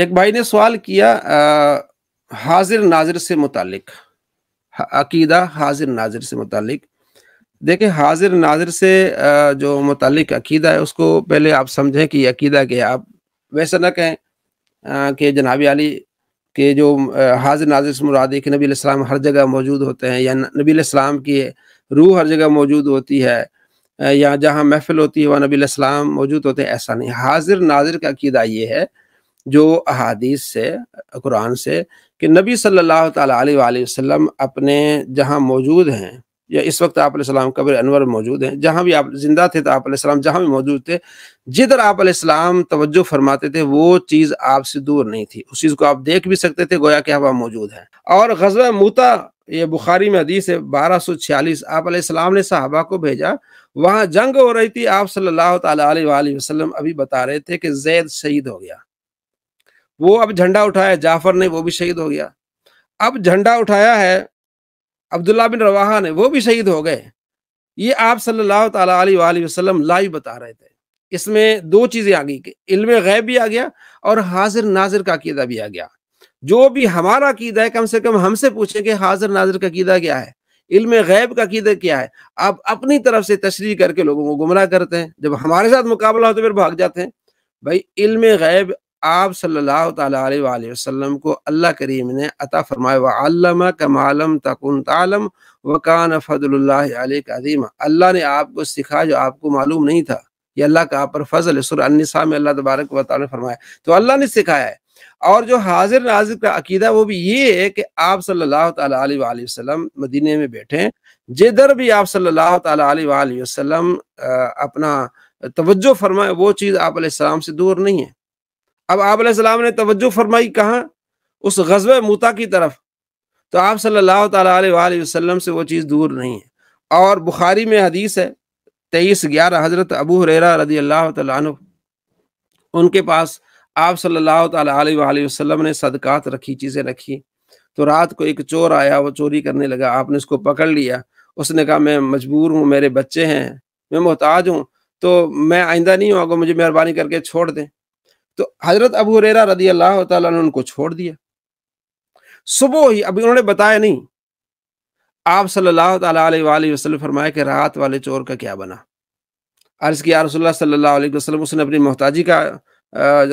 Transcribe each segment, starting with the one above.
एक भाई ने सवाल किया आ, हाजिर नाजिर से मुतालिक अकीदा हाजिर नाजिर से मुतालिक देखें हाजिर नाजिर से आ, जो मुतालिक अकीदा है उसको पहले आप समझें कि अकीदा के आप वैसा ना कहें कि जनाब अली के जो हाजिर नाजिर से मुराद है कि नबी सलाम हर जगह मौजूद होते हैं या नबी सलाम की रूह हर जगह मौजूद होती है या जहाँ महफिल होती है वहाँ नबी सलाम मौजूद होते हैं ऐसा नहीं हाजिर नाजिर का अकीदा ये है जो अहादीस से कुरान से कि नबी सल्लल्लाहु अलैहि वसल्लम अपने जहाँ मौजूद हैं या इस वक्त आप सलाम कब्र अनवर मौजूद हैं जहाँ भी आप जिंदा थे तो आप सलाम जहाँ भी मौजूद थे जिधर आप सलाम तवज्जो फरमाते थे वो चीज़ आपसे दूर नहीं थी उस चीज़ को आप देख भी सकते थे गोया कि हवा मौजूद है और गजब मूता ये बुखारी में हदीस है बारह सौ छियालीस आप सलाम ने साहबा को भेजा वहाँ जंग हो रही थी आप सल्ला अलैहि अभी बता रहे थे कि जैद शहीद हो गया वो अब झंडा उठाया जाफर ने वो भी शहीद हो गया अब झंडा उठाया है अब्दुल्ला बिन रवाहा ने वो भी शहीद हो गए ये आप सल्लल्लाहु अलैहि वसल्लम लाइव बता रहे थे इसमें दो चीजें आ गई कि इल्म गैब भी आ गया और हाजिर नाजिर का क़ीदा भी आ गया जो भी हमारा कीदा है कम से कम हमसे पूछे कि हाजिर नाजिर का क़ीदा क्या है इल्म गैब का कीदा क्या है आप अपनी तरफ से तशरी करके लोगों को गुमराह करते हैं जब हमारे साथ मुकाबला हो तो फिर भाग जाते हैं भाई इल्म गैब आप सल्लल्लाहु अलैहि वसल्लम को अल्लाह करीम ने अता फरमाया वल्लम कमालम तकुन तालम वकान फजल्लाजीम अल्लाह ने आपको सिखा जो आपको मालूम नहीं था ये अल्लाह का आप पर फजल है में अल्लाह तबारक वाली फरमाया तो अल्लाह ने सिखाया है और जो हाजिर नाजिर का अकीदा वो भी ये है कि आप सल्लल्लाहु अलैहि वसल्लम मदीने में बैठे जिधर भी आप सल्लल्लाहु अलैहि वसल्लम अपना तवज्जो फरमाए वो चीज़ आप से दूर नहीं है अब आप ने तवज्जो फरमाई कहाँ उस गजब मुता की तरफ तो आप सल्लल्लाहु अलैहि वसल्लम से वो चीज़ दूर नहीं है और बुखारी में हदीस है तेईस ग्यारह हजरत अबू हुरेरा रदी अल्लाह तु उनके पास आप सल्लल्लाहु अलैहि वसल्लम ने सदकात रखी चीज़ें रखी तो रात को एक चोर आया वो चोरी करने लगा आपने उसको पकड़ लिया उसने कहा मैं मजबूर हूँ मेरे बच्चे हैं मैं मोहताज हूँ तो मैं आइंदा नहीं अगर मुझे मेहरबानी करके छोड़ दें तो हजरत अबू रेरा रदी अल्लाह ने उनको छोड़ दिया सुबह ही अभी उन्होंने बताया नहीं आप सल्लल्लाहु अलैहि वसल्लम फरमाया कि रात वाले चोर का क्या बना अर्ज किया रसोल्ला सल्लल्लाहु अलैहि वसल्लम उसने अपनी मोहताजी का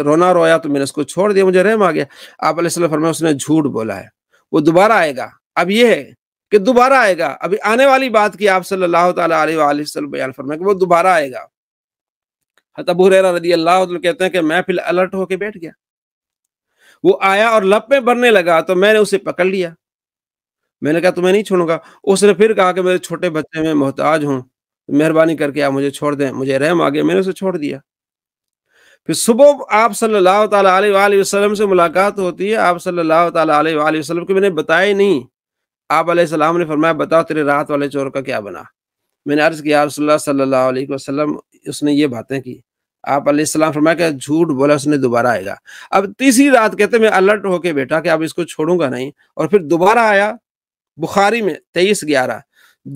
रोना रोया तो मैंने उसको छोड़ दिया मुझे रहम आ गया आप फरमाया उसने झूठ बोला है वो दोबारा आएगा अब ये है कि दोबारा आएगा अभी आने वाली बात की आप सल्लल्लाहु अलैहि वसल्लम बयान फरमाए कि वो दोबारा आएगा तब रदी अल्लाह कहते हैं कि मैं फिर अलर्ट होके बैठ गया वो आया और लप में भरने लगा तो मैंने उसे पकड़ लिया मैंने कहा तुम्हें नहीं छोड़ूंगा उसने फिर कहा कि मेरे छोटे बच्चे में मोहताज हूँ मेहरबानी करके आप मुझे छोड़ दें मुझे रहम आ गया मैंने उसे छोड़ दिया फिर सुबह आप सल्लल्लाहु अलैहि वसल्लम से मुलाकात होती है आप सल्लल्लाहु अलैहि वसल्लम को मैंने बताया नहीं आप सलाम ने फरमाया बताओ तेरे रात वाले चोर का क्या बना मैंने अर्ज किया आप सल्लल्लाहु अलैहि वसल्लम उसने ये बातें की आप अल्लाम फरमाया कि झूठ बोला उसने दोबारा आएगा अब तीसरी रात कहते मैं अलर्ट होके बेटा कि अब इसको छोड़ूंगा नहीं और फिर दोबारा आया बुखारी में तेईस ग्यारह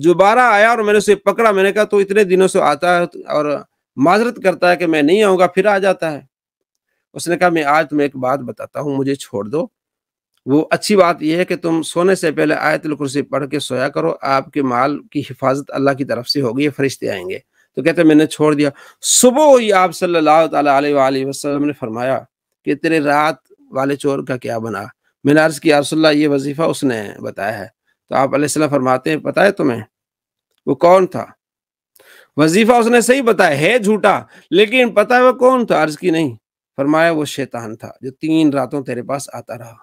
दोबारा आया और मैंने उसे पकड़ा मैंने कहा तो इतने दिनों से आता है और माजरत करता है कि मैं नहीं आऊँगा फिर आ जाता है उसने कहा मैं आज तुम्हें एक बात बताता हूँ मुझे छोड़ दो वो अच्छी बात यह है कि तुम सोने से पहले आयतुल कुर्सी पढ़ के सोया करो आपके माल की हिफाजत अल्लाह की तरफ से होगी फरिश्ते आएंगे तो कहते मैंने छोड़ दिया सुबह ही आप सल्लल्लाहु अलैहि वसल्लम ने फरमाया कि तेरे रात वाले चोर का क्या बना मैंने अर्ज किया ये वजीफा उसने बताया है तो आप अलैहिस्सलाम फरमाते हैं पता है तुम्हें वो कौन था वजीफा उसने सही बताया है झूठा लेकिन पता है वो कौन था अर्ज की नहीं फरमाया वो शैतान था जो तीन रातों तेरे पास आता रहा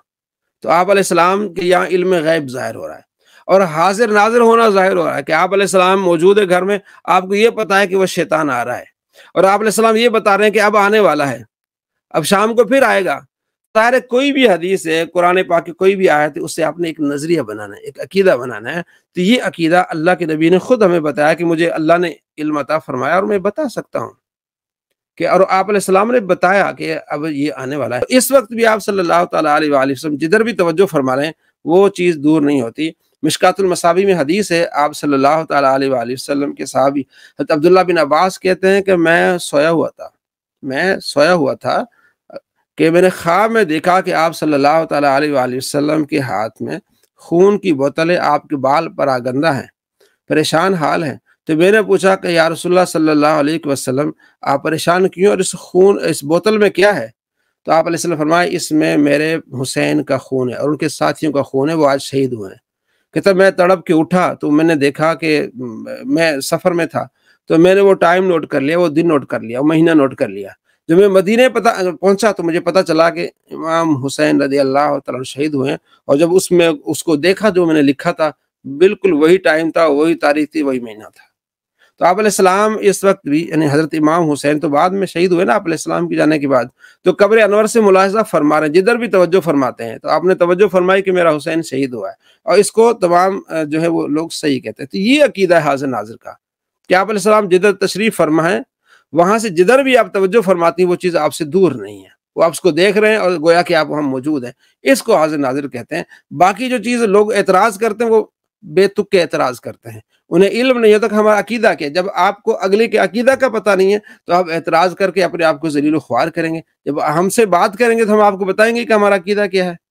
तो आप सलाम के यहाँ इल्म गैब जाहिर हो रहा है और हाजिर नाजिर होना जाहिर हो रहा है कि आप सलाम मौजूद है घर में आपको ये पता है कि वह शैतान आ रहा है और आप सलाम ये बता रहे हैं कि अब आने वाला है अब शाम को फिर आएगा सारे कोई भी हदीस है कुरान पाक की कोई भी आयत है उससे आपने एक नज़रिया बनाना है एक अकीदा बनाना है तो ये अकीदा अल्लाह के नबी ने खुद हमें बताया कि मुझे अल्लाह ने इल्मता फरमाया और मैं बता सकता हूँ कि और आप सलाम ने बताया कि अब ये आने वाला है इस वक्त भी आप सल्लल्लाहु जिधर भी तवज्जो फरमा रहे हैं वो चीज़ दूर नहीं होती मिशकातुलमसाबी में हदीस है आप सल्लल्लाहु अलैहि वसल्लम के सहाबी हजरत अब्दुल्ला बिन अब्बास कहते हैं कि मैं सोया हुआ था मैं सोया हुआ था कि मैंने ख्वाब में देखा कि आप सल्लल्लाहु अलैहि वसल्लम के हाथ में खून की बोतलें आपके बाल पर गंदा हैं परेशान हाल हैं तो मैंने पूछा कि या रसोल्ला सल्लल्लाहु अलैहि वसल्लम आप परेशान क्यों और इस खून इस बोतल में क्या है तो आप फरमाए इसमें मेरे हुसैन का खून है और उनके साथियों का खून है वो आज शहीद हुए हैं कहता मैं तड़प के उठा तो मैंने देखा कि मैं सफ़र में था तो मैंने वो टाइम नोट कर लिया वो दिन नोट कर लिया वो महीना नोट कर लिया जब मैं मदीने पता पहुंचा तो मुझे पता चला कि इमाम हुसैन रदी अल्लाह तला शहीद हुए और जब उसमें उसको देखा जो मैंने लिखा था बिल्कुल वही टाइम था वही तारीख थी वही महीना था तो आप इस वक्त भी यानी हजरत इमाम हुसैन तो बाद में शहीद हुए ना आप के जाने के बाद तो कब्र अनवर से मुलाजा फरमा रहे हैं जिधर भी तवज्जो फरमाते हैं तो आपने तवज्जो फरमाई कि मेरा हुसैन शहीद हुआ है और इसको तमाम जो है वो लोग सही कहते हैं तो ये अकीदा है हाजिर नाजिर का कि आप जिधर तशरीफ फरमा है वहां से जिधर भी आप तवज्जो फरमाती हैं वो चीज़ आपसे दूर नहीं है वो आप उसको देख रहे हैं और गोया कि आप वहाँ मौजूद हैं इसको हाजिर नाजिर कहते हैं बाकी जो चीज़ लोग एतराज़ करते हैं वो बेतुक के एतराज करते हैं उन्हें इल्म नहीं होता तो हमारा अकीदा क्या जब आपको अगले के अकीदा का पता नहीं है तो आप एतराज़ करके अपने आप को जलील ख्वार करेंगे जब हमसे बात करेंगे तो हम आपको बताएंगे कि हमारा अकीदा क्या है